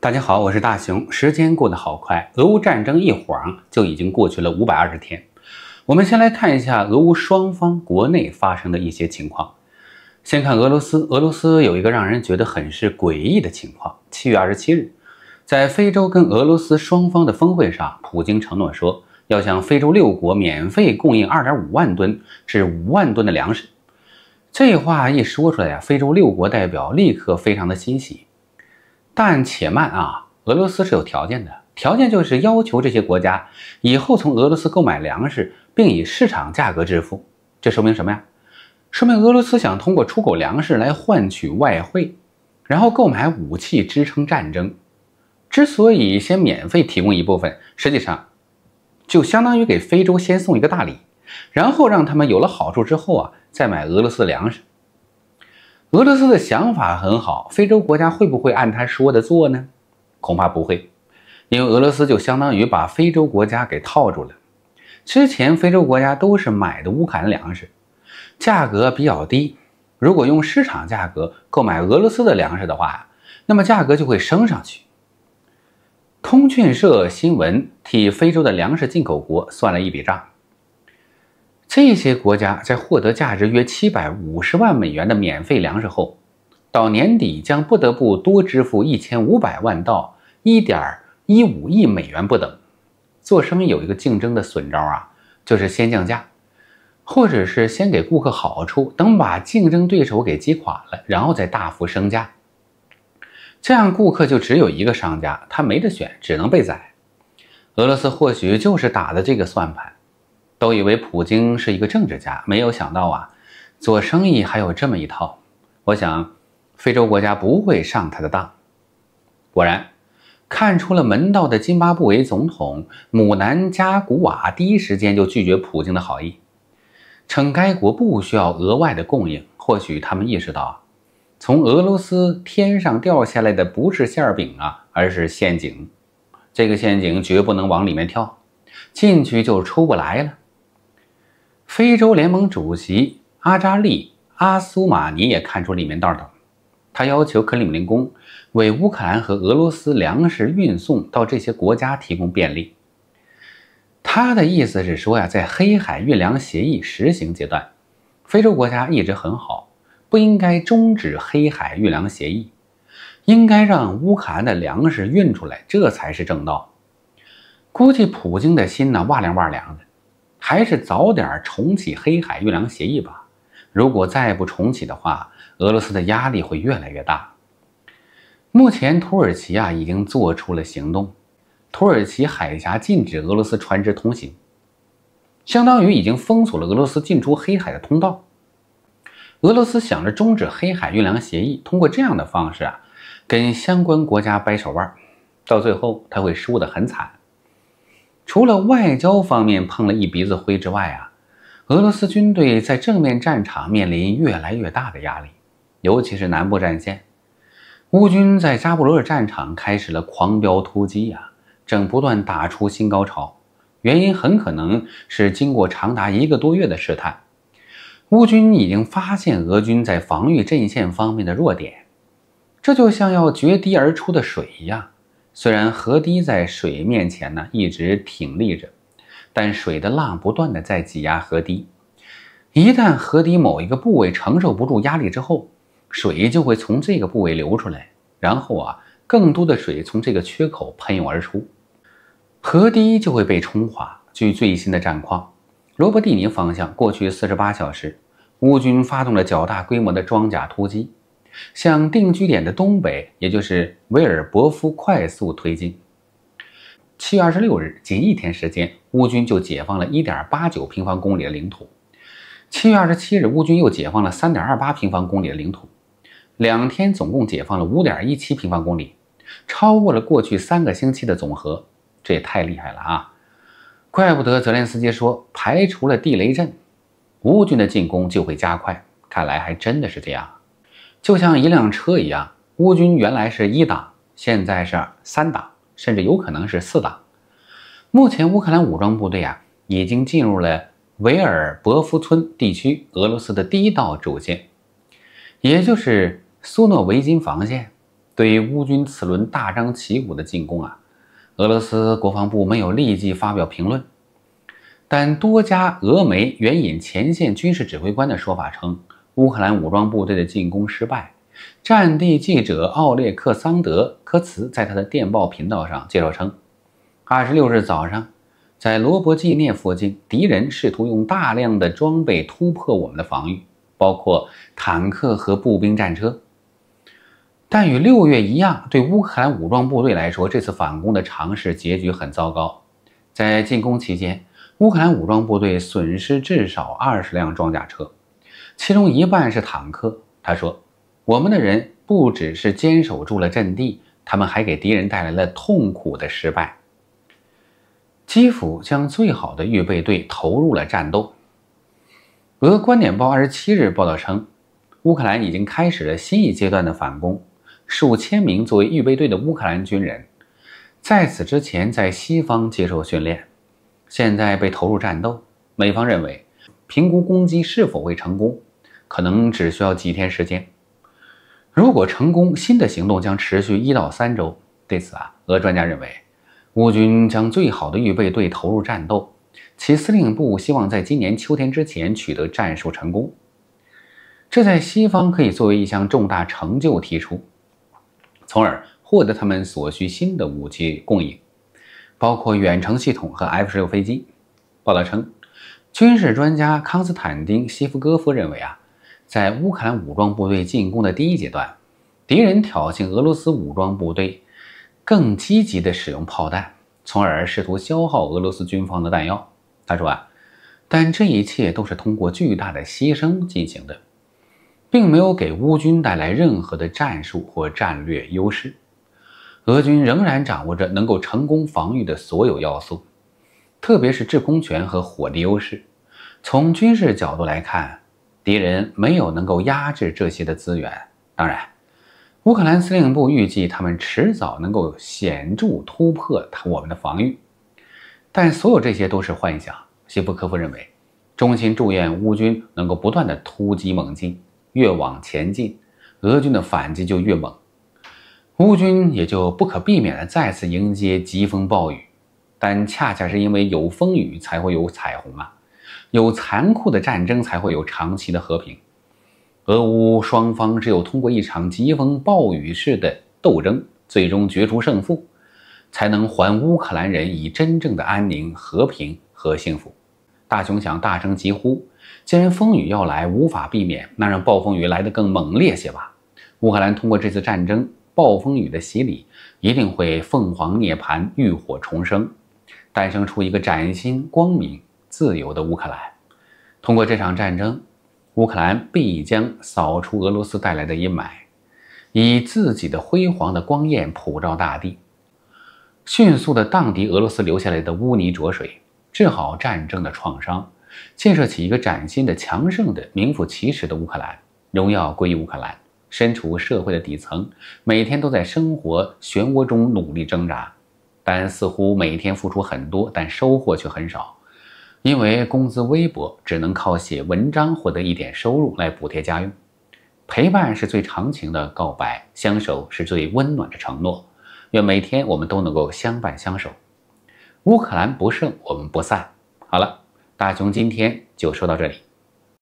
大家好，我是大熊。时间过得好快，俄乌战争一晃就已经过去了五百二十天。我们先来看一下俄乌双方国内发生的一些情况。先看俄罗斯，俄罗斯有一个让人觉得很是诡异的情况。七月二十七日，在非洲跟俄罗斯双方的峰会上，普京承诺说要向非洲六国免费供应二点五万吨至五万吨的粮食。这话一说出来呀，非洲六国代表立刻非常的欣喜。但且慢啊，俄罗斯是有条件的，条件就是要求这些国家以后从俄罗斯购买粮食，并以市场价格支付。这说明什么呀？说明俄罗斯想通过出口粮食来换取外汇，然后购买武器支撑战争。之所以先免费提供一部分，实际上就相当于给非洲先送一个大礼，然后让他们有了好处之后啊，再买俄罗斯的粮食。俄罗斯的想法很好，非洲国家会不会按他说的做呢？恐怕不会，因为俄罗斯就相当于把非洲国家给套住了。之前非洲国家都是买的乌克兰粮食，价格比较低。如果用市场价格购买俄罗斯的粮食的话，那么价格就会升上去。通讯社新闻替非洲的粮食进口国算了一笔账。这些国家在获得价值约七百五十万美元的免费粮食后，到年底将不得不多支付一千五百万到一点一五亿美元不等。做生意有一个竞争的损招啊，就是先降价，或者是先给顾客好处，等把竞争对手给击垮了，然后再大幅升价。这样顾客就只有一个商家，他没得选，只能被宰。俄罗斯或许就是打的这个算盘。都以为普京是一个政治家，没有想到啊，做生意还有这么一套。我想，非洲国家不会上他的当。果然，看出了门道的津巴布韦总统姆南加古瓦第一时间就拒绝普京的好意，称该国不需要额外的供应。或许他们意识到，从俄罗斯天上掉下来的不是馅饼啊，而是陷阱。这个陷阱绝不能往里面跳，进去就出不来了。非洲联盟主席阿扎利·阿苏马尼也看出里面道道，他要求克里姆林宫为乌克兰和俄罗斯粮食运送到这些国家提供便利。他的意思是说呀，在黑海运粮协议实行阶段，非洲国家一直很好，不应该终止黑海运粮协议，应该让乌克兰的粮食运出来，这才是正道。估计普京的心呢，哇凉哇凉的。还是早点重启黑海运粮协议吧。如果再不重启的话，俄罗斯的压力会越来越大。目前，土耳其啊已经做出了行动，土耳其海峡禁止俄罗斯船只通行，相当于已经封锁了俄罗斯进出黑海的通道。俄罗斯想着终止黑海运粮协议，通过这样的方式啊，跟相关国家掰手腕，到最后他会输得很惨。除了外交方面碰了一鼻子灰之外啊，俄罗斯军队在正面战场面临越来越大的压力，尤其是南部战线，乌军在扎波罗热战场开始了狂飙突击啊，正不断打出新高潮。原因很可能是经过长达一个多月的试探，乌军已经发现俄军在防御阵线方面的弱点，这就像要决堤而出的水一样。虽然河堤在水面前呢一直挺立着，但水的浪不断的在挤压河堤。一旦河堤某一个部位承受不住压力之后，水就会从这个部位流出来，然后啊更多的水从这个缺口喷涌而出，河堤就会被冲垮。据最新的战况，罗伯蒂尼方向过去48小时，乌军发动了较大规模的装甲突击。向定居点的东北，也就是维尔博夫快速推进。七月二十六日，仅一天时间，乌军就解放了一点八九平方公里的领土。七月二十七日，乌军又解放了三点二八平方公里的领土，两天总共解放了五点一七平方公里，超过了过去三个星期的总和。这也太厉害了啊！怪不得泽连斯基说，排除了地雷阵，乌军的进攻就会加快。看来还真的是这样。就像一辆车一样，乌军原来是一档，现在是三档，甚至有可能是四档。目前，乌克兰武装部队啊已经进入了维尔博夫村地区俄罗斯的第一道主线，也就是苏诺维金防线。对于乌军此轮大张旗鼓的进攻啊，俄罗斯国防部没有立即发表评论，但多家俄媒援引前线军事指挥官的说法称。乌克兰武装部队的进攻失败。战地记者奥列克桑德·科茨在他的电报频道上介绍称，二十六日早上，在罗伯纪念附近，敌人试图用大量的装备突破我们的防御，包括坦克和步兵战车。但与六月一样，对乌克兰武装部队来说，这次反攻的尝试结局很糟糕。在进攻期间，乌克兰武装部队损失至少二十辆装甲车。其中一半是坦克。他说：“我们的人不只是坚守住了阵地，他们还给敌人带来了痛苦的失败。”基辅将最好的预备队投入了战斗。俄观点报二十七日报道称，乌克兰已经开始了新一阶段的反攻。数千名作为预备队的乌克兰军人，在此之前在西方接受训练，现在被投入战斗。美方认为，评估攻击是否会成功。可能只需要几天时间。如果成功，新的行动将持续一到三周。对此啊，俄专家认为，乌军将最好的预备队投入战斗，其司令部希望在今年秋天之前取得战术成功。这在西方可以作为一项重大成就提出，从而获得他们所需新的武器供应，包括远程系统和 F 十六飞机。报道称，军事专家康斯坦丁·西夫戈夫认为啊。在乌克兰武装部队进攻的第一阶段，敌人挑衅俄罗斯武装部队，更积极地使用炮弹，从而试图消耗俄罗斯军方的弹药。他说啊，但这一切都是通过巨大的牺牲进行的，并没有给乌军带来任何的战术或战略优势。俄军仍然掌握着能够成功防御的所有要素，特别是制空权和火力优势。从军事角度来看。敌人没有能够压制这些的资源。当然，乌克兰司令部预计他们迟早能够显著突破我们的防御，但所有这些都是幻想。西夫科夫认为，衷心祝愿乌军能够不断的突击猛进，越往前进，俄军的反击就越猛，乌军也就不可避免的再次迎接疾风暴雨。但恰恰是因为有风雨，才会有彩虹啊！有残酷的战争，才会有长期的和平。俄乌双方只有通过一场疾风暴雨式的斗争，最终决出胜负，才能还乌克兰人以真正的安宁、和平和幸福。大雄想大声疾呼：既然风雨要来，无法避免，那让暴风雨来得更猛烈些吧！乌克兰通过这次战争、暴风雨的洗礼，一定会凤凰涅槃、浴火重生，诞生出一个崭新、光明。自由的乌克兰，通过这场战争，乌克兰必将扫除俄罗斯带来的阴霾，以自己的辉煌的光焰普照大地，迅速的荡涤俄罗斯留下来的污泥浊水，治好战争的创伤，建设起一个崭新的强盛的名副其实的乌克兰。荣耀归于乌克兰。身处社会的底层，每天都在生活漩涡中努力挣扎，但似乎每天付出很多，但收获却很少。因为工资微薄，只能靠写文章获得一点收入来补贴家用。陪伴是最长情的告白，相守是最温暖的承诺。愿每天我们都能够相伴相守。乌克兰不胜，我们不散。好了，大雄今天就说到这里。